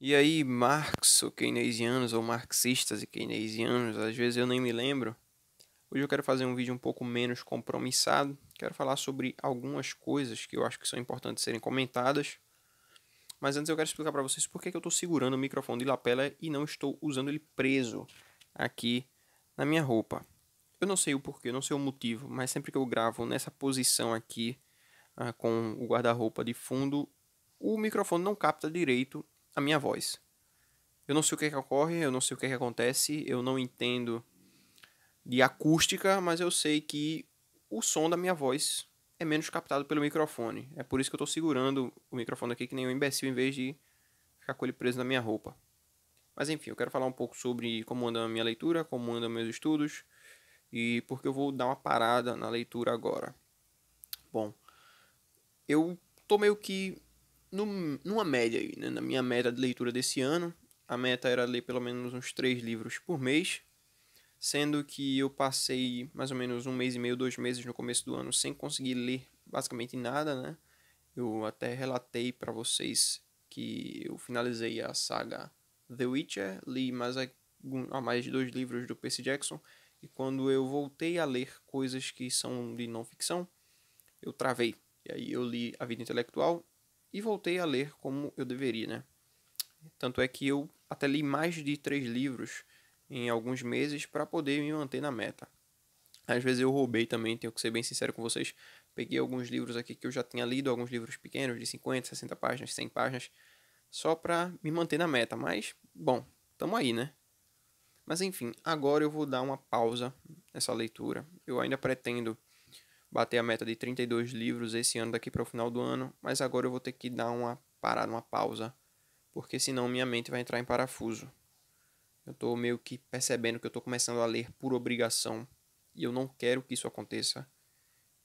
E aí, Marx ou keynesianos ou marxistas e keynesianos, às vezes eu nem me lembro. Hoje eu quero fazer um vídeo um pouco menos compromissado. Quero falar sobre algumas coisas que eu acho que são importantes serem comentadas. Mas antes eu quero explicar para vocês por que, que eu estou segurando o microfone de lapela e não estou usando ele preso aqui na minha roupa. Eu não sei o porquê, não sei o motivo, mas sempre que eu gravo nessa posição aqui, ah, com o guarda-roupa de fundo, o microfone não capta direito a minha voz. Eu não sei o que, é que ocorre, eu não sei o que, é que acontece, eu não entendo de acústica, mas eu sei que o som da minha voz é menos captado pelo microfone. É por isso que eu estou segurando o microfone aqui que nem um imbecil em vez de ficar com ele preso na minha roupa. Mas enfim, eu quero falar um pouco sobre como anda a minha leitura, como andam meus estudos e porque eu vou dar uma parada na leitura agora. Bom, eu tô meio que no, numa média aí, né? Na minha meta de leitura desse ano, a meta era ler pelo menos uns três livros por mês, sendo que eu passei mais ou menos um mês e meio, dois meses no começo do ano sem conseguir ler basicamente nada, né? Eu até relatei para vocês que eu finalizei a saga The Witcher, li mais a, mais de dois livros do Percy Jackson, e quando eu voltei a ler coisas que são de não ficção, eu travei. E aí eu li A Vida Intelectual e voltei a ler como eu deveria, né? Tanto é que eu até li mais de três livros em alguns meses para poder me manter na meta. Às vezes eu roubei também, tenho que ser bem sincero com vocês. Peguei alguns livros aqui que eu já tinha lido, alguns livros pequenos, de 50, 60 páginas, 100 páginas, só para me manter na meta. Mas, bom, tamo aí, né? Mas enfim, agora eu vou dar uma pausa nessa leitura. Eu ainda pretendo bater a meta de 32 livros esse ano daqui para o final do ano, mas agora eu vou ter que dar uma parada, uma pausa, porque senão minha mente vai entrar em parafuso. Eu estou meio que percebendo que eu estou começando a ler por obrigação e eu não quero que isso aconteça,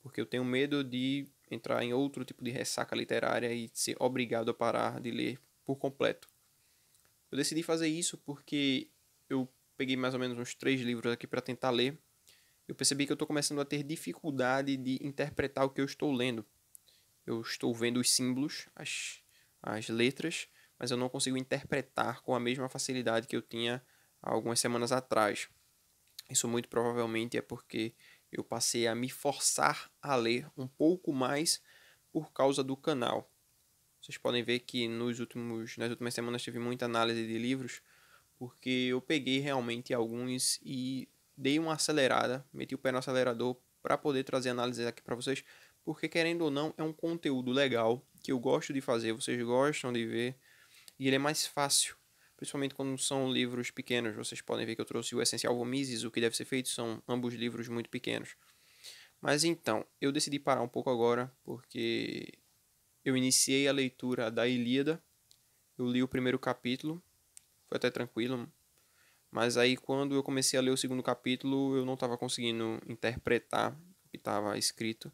porque eu tenho medo de entrar em outro tipo de ressaca literária e ser obrigado a parar de ler por completo. Eu decidi fazer isso porque eu peguei mais ou menos uns três livros aqui para tentar ler eu percebi que eu estou começando a ter dificuldade de interpretar o que eu estou lendo. Eu estou vendo os símbolos, as, as letras, mas eu não consigo interpretar com a mesma facilidade que eu tinha algumas semanas atrás. Isso muito provavelmente é porque eu passei a me forçar a ler um pouco mais por causa do canal. Vocês podem ver que nos últimos, nas últimas semanas tive muita análise de livros, porque eu peguei realmente alguns e dei uma acelerada, meti o pé no acelerador para poder trazer análises aqui para vocês, porque querendo ou não, é um conteúdo legal que eu gosto de fazer, vocês gostam de ver, e ele é mais fácil, principalmente quando são livros pequenos. Vocês podem ver que eu trouxe o Essencial Vomises, o que deve ser feito, são ambos livros muito pequenos. Mas então, eu decidi parar um pouco agora, porque eu iniciei a leitura da Ilíada, eu li o primeiro capítulo, foi até tranquilo, mas aí quando eu comecei a ler o segundo capítulo, eu não estava conseguindo interpretar o que estava escrito.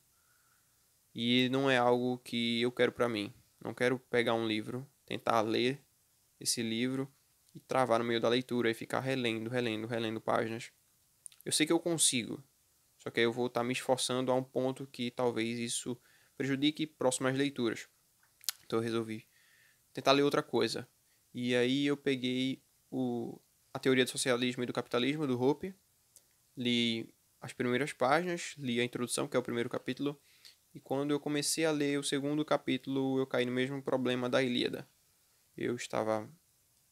E não é algo que eu quero para mim. Não quero pegar um livro, tentar ler esse livro e travar no meio da leitura e ficar relendo, relendo, relendo páginas. Eu sei que eu consigo, só que aí eu vou estar tá me esforçando a um ponto que talvez isso prejudique próximas leituras. Então eu resolvi tentar ler outra coisa. E aí eu peguei o a Teoria do Socialismo e do Capitalismo, do Hope. Li as primeiras páginas, li a introdução, que é o primeiro capítulo, e quando eu comecei a ler o segundo capítulo, eu caí no mesmo problema da Ilíada. Eu estava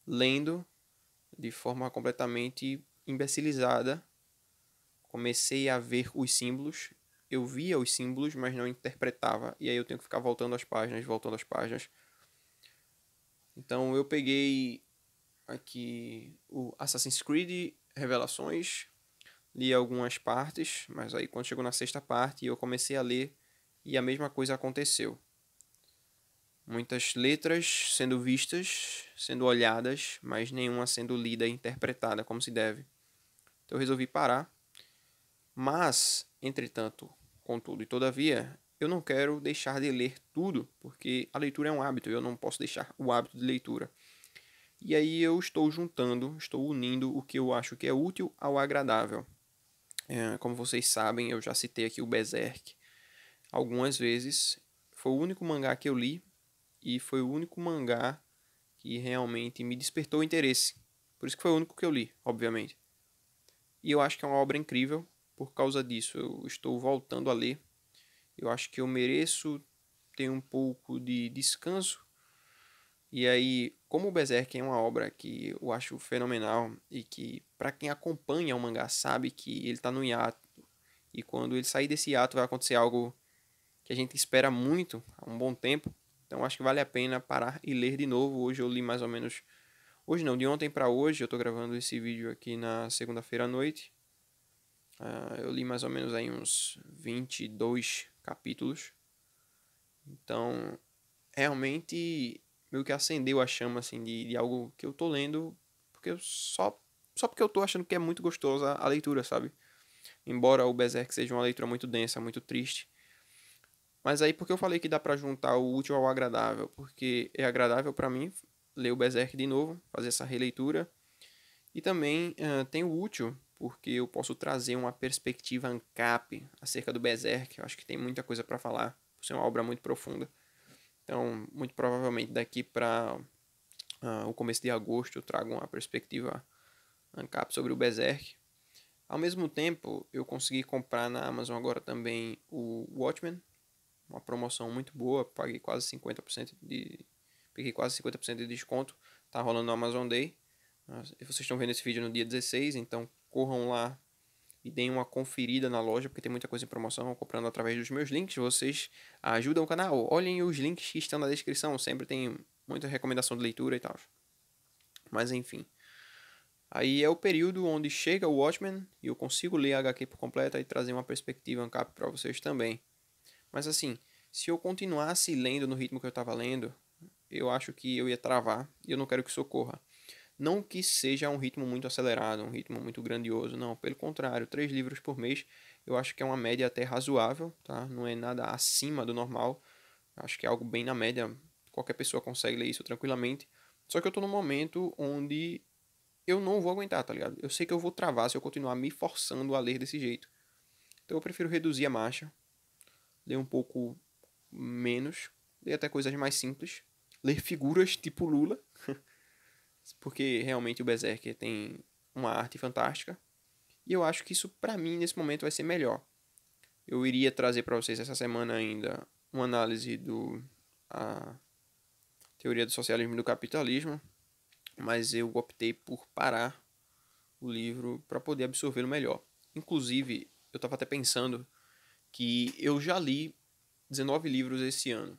lendo de forma completamente imbecilizada. Comecei a ver os símbolos. Eu via os símbolos, mas não interpretava. E aí eu tenho que ficar voltando às páginas, voltando às páginas. Então eu peguei aqui o Assassin's Creed Revelações. Li algumas partes, mas aí quando chegou na sexta parte eu comecei a ler e a mesma coisa aconteceu. Muitas letras sendo vistas, sendo olhadas, mas nenhuma sendo lida e interpretada como se deve. Então eu resolvi parar. Mas, entretanto, contudo e todavia, eu não quero deixar de ler tudo, porque a leitura é um hábito, eu não posso deixar o hábito de leitura. E aí eu estou juntando, estou unindo o que eu acho que é útil ao agradável. É, como vocês sabem, eu já citei aqui o Berserk algumas vezes. Foi o único mangá que eu li e foi o único mangá que realmente me despertou interesse. Por isso que foi o único que eu li, obviamente. E eu acho que é uma obra incrível. Por causa disso, eu estou voltando a ler. Eu acho que eu mereço ter um pouco de descanso e aí, como o Berserk é uma obra que eu acho fenomenal e que, para quem acompanha o mangá, sabe que ele está no hiato. E quando ele sair desse hiato, vai acontecer algo que a gente espera muito há um bom tempo. Então, acho que vale a pena parar e ler de novo. Hoje eu li mais ou menos. Hoje não, de ontem para hoje. Eu estou gravando esse vídeo aqui na segunda-feira à noite. Uh, eu li mais ou menos aí uns 22 capítulos. Então, realmente meio que acendeu a chama, assim, de, de algo que eu tô lendo, porque eu só, só porque eu tô achando que é muito gostosa a leitura, sabe? Embora o Berserk seja uma leitura muito densa, muito triste. Mas aí porque eu falei que dá para juntar o útil ao agradável, porque é agradável para mim ler o Berserk de novo, fazer essa releitura. E também uh, tem o útil, porque eu posso trazer uma perspectiva ANCAP acerca do Berserk. Eu acho que tem muita coisa para falar, por ser é uma obra muito profunda. Então, muito provavelmente daqui para uh, ah, o começo de agosto eu trago uma perspectiva ah, ANCAP sobre o Berserk. Ao mesmo tempo, eu consegui comprar na Amazon agora também o Watchmen, uma promoção muito boa, paguei quase 50% de peguei quase 50% de desconto, tá rolando no Amazon Day. Ah, vocês estão vendo esse vídeo no dia 16, então corram lá e deem uma conferida na loja, porque tem muita coisa em promoção, comprando através dos meus links, vocês ajudam o canal. Olhem os links que estão na descrição, sempre tem muita recomendação de leitura e tal. Mas enfim. Aí é o período onde chega o Watchmen e eu consigo ler a HQ por completa e trazer uma perspectiva ANCAP para vocês também. Mas assim, se eu continuasse lendo no ritmo que eu estava lendo, eu acho que eu ia travar e eu não quero que socorra. Não que seja um ritmo muito acelerado, um ritmo muito grandioso, não. Pelo contrário, três livros por mês eu acho que é uma média até razoável, tá? Não é nada acima do normal. Acho que é algo bem na média. Qualquer pessoa consegue ler isso tranquilamente. Só que eu tô num momento onde eu não vou aguentar, tá ligado? Eu sei que eu vou travar se eu continuar me forçando a ler desse jeito. Então eu prefiro reduzir a marcha, ler um pouco menos, ler até coisas mais simples, ler figuras tipo Lula. porque realmente o Berserker tem uma arte fantástica. E eu acho que isso para mim nesse momento vai ser melhor. Eu iria trazer para vocês essa semana ainda uma análise do a teoria do socialismo e do capitalismo, mas eu optei por parar o livro para poder absorvê-lo melhor. Inclusive, eu estava até pensando que eu já li 19 livros esse ano.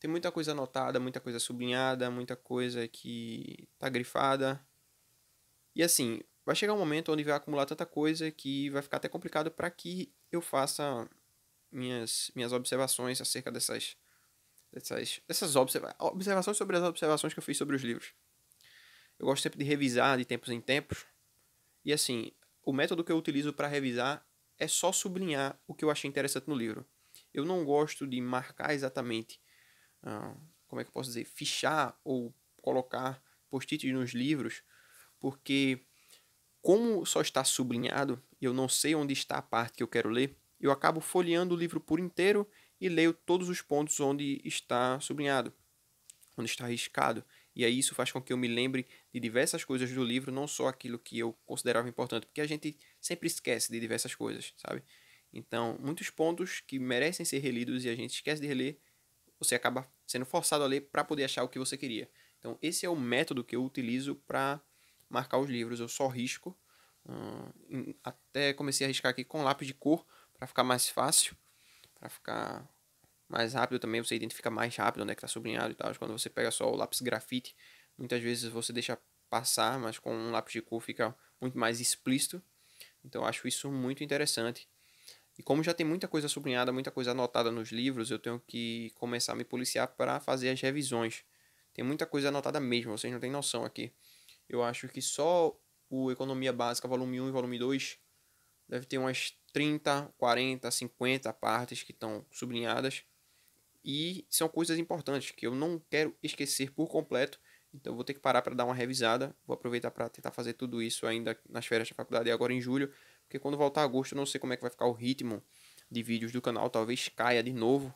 Tem muita coisa anotada, muita coisa sublinhada, muita coisa que tá grifada. E assim, vai chegar um momento onde vai acumular tanta coisa que vai ficar até complicado para que eu faça minhas, minhas observações acerca dessas dessas, dessas observa observações sobre as observações que eu fiz sobre os livros. Eu gosto sempre de revisar de tempos em tempos. E assim, o método que eu utilizo para revisar é só sublinhar o que eu achei interessante no livro. Eu não gosto de marcar exatamente. Ah, como é que eu posso dizer, fichar ou colocar post-its nos livros, porque como só está sublinhado e eu não sei onde está a parte que eu quero ler, eu acabo folheando o livro por inteiro e leio todos os pontos onde está sublinhado, onde está riscado. E aí isso faz com que eu me lembre de diversas coisas do livro, não só aquilo que eu considerava importante, porque a gente sempre esquece de diversas coisas, sabe? Então, muitos pontos que merecem ser relidos e a gente esquece de reler você acaba sendo forçado a ler para poder achar o que você queria. Então, esse é o método que eu utilizo para marcar os livros. Eu só risco. Hum, até comecei a riscar aqui com lápis de cor para ficar mais fácil, para ficar mais rápido também. Você identifica mais rápido onde é que está sublinhado e tal. Quando você pega só o lápis grafite, muitas vezes você deixa passar, mas com um lápis de cor fica muito mais explícito. Então, eu acho isso muito interessante. E como já tem muita coisa sublinhada, muita coisa anotada nos livros, eu tenho que começar a me policiar para fazer as revisões. Tem muita coisa anotada mesmo, vocês não têm noção aqui. Eu acho que só o Economia Básica, volume 1 e volume 2, deve ter umas 30, 40, 50 partes que estão sublinhadas. E são coisas importantes que eu não quero esquecer por completo. Então vou ter que parar para dar uma revisada. Vou aproveitar para tentar fazer tudo isso ainda nas férias da faculdade agora em julho. Porque quando voltar agosto, eu não sei como é que vai ficar o ritmo de vídeos do canal. Talvez caia de novo.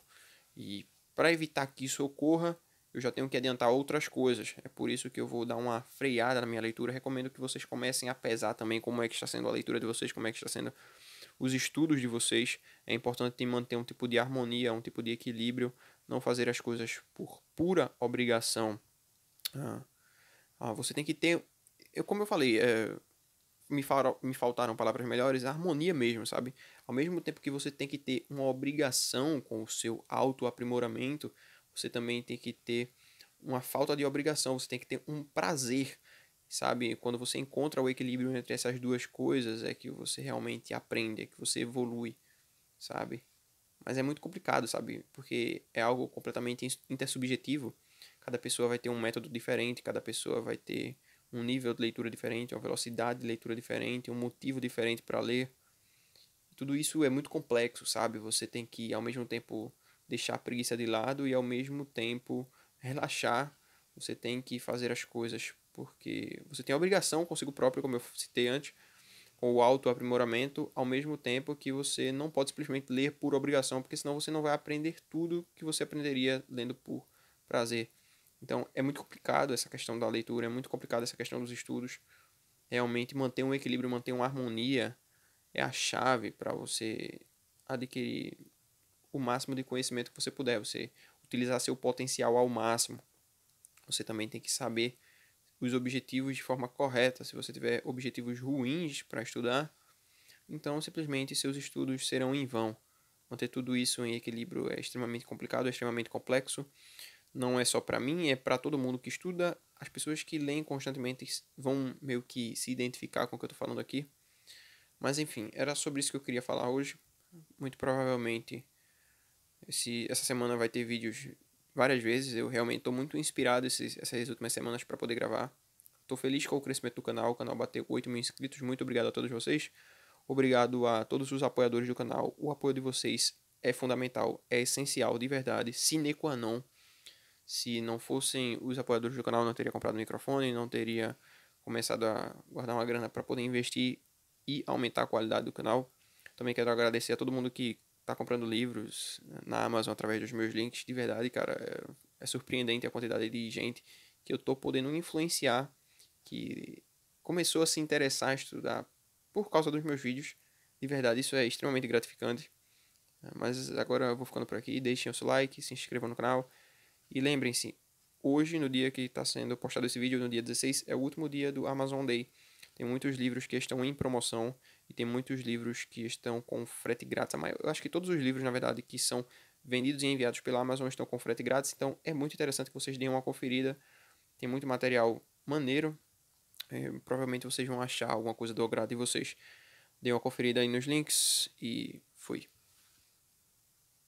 E para evitar que isso ocorra, eu já tenho que adiantar outras coisas. É por isso que eu vou dar uma freada na minha leitura. Recomendo que vocês comecem a pesar também como é que está sendo a leitura de vocês, como é que está sendo os estudos de vocês. É importante manter um tipo de harmonia, um tipo de equilíbrio, não fazer as coisas por pura obrigação. Ah, ah você tem que ter, eu, como eu falei, é, me, me faltaram palavras melhores, harmonia mesmo, sabe? Ao mesmo tempo que você tem que ter uma obrigação com o seu autoaprimoramento, você também tem que ter uma falta de obrigação, você tem que ter um prazer, sabe? Quando você encontra o equilíbrio entre essas duas coisas, é que você realmente aprende, é que você evolui, sabe? Mas é muito complicado, sabe? Porque é algo completamente intersubjetivo. Cada pessoa vai ter um método diferente, cada pessoa vai ter um nível de leitura diferente, uma velocidade de leitura diferente, um motivo diferente para ler. Tudo isso é muito complexo, sabe? Você tem que ao mesmo tempo deixar a preguiça de lado e ao mesmo tempo relaxar. Você tem que fazer as coisas porque você tem a obrigação consigo próprio, como eu citei antes, com o autoaprimoramento, ao mesmo tempo que você não pode simplesmente ler por obrigação, porque senão você não vai aprender tudo que você aprenderia lendo por prazer. Então é muito complicado essa questão da leitura, é muito complicado essa questão dos estudos. Realmente manter um equilíbrio, manter uma harmonia é a chave para você adquirir o máximo de conhecimento que você puder, você utilizar seu potencial ao máximo. Você também tem que saber os objetivos de forma correta. Se você tiver objetivos ruins para estudar, então simplesmente seus estudos serão em vão. Manter tudo isso em equilíbrio é extremamente complicado, é extremamente complexo não é só para mim, é para todo mundo que estuda. As pessoas que leem constantemente vão meio que se identificar com o que eu estou falando aqui. Mas enfim, era sobre isso que eu queria falar hoje. Muito provavelmente esse, essa semana vai ter vídeos várias vezes. Eu realmente estou muito inspirado esses, essas últimas semanas para poder gravar. Estou feliz com o crescimento do canal. O canal bateu 8 mil inscritos. Muito obrigado a todos vocês. Obrigado a todos os apoiadores do canal. O apoio de vocês é fundamental, é essencial, de verdade. Sine qua non se não fossem os apoiadores do canal, não teria comprado microfone, não teria começado a guardar uma grana para poder investir e aumentar a qualidade do canal. Também quero agradecer a todo mundo que está comprando livros na Amazon através dos meus links. De verdade, cara, é, é, surpreendente a quantidade de gente que eu tô podendo influenciar, que começou a se interessar a estudar por causa dos meus vídeos. De verdade, isso é extremamente gratificante. Mas agora eu vou ficando por aqui. Deixem o seu like, se inscrevam no canal. E lembrem-se, hoje, no dia que está sendo postado esse vídeo, no dia 16, é o último dia do Amazon Day. Tem muitos livros que estão em promoção e tem muitos livros que estão com frete grátis. Eu acho que todos os livros, na verdade, que são vendidos e enviados pela Amazon estão com frete grátis, então é muito interessante que vocês deem uma conferida. Tem muito material maneiro. É, provavelmente vocês vão achar alguma coisa do agrado de vocês. Deem uma conferida aí nos links e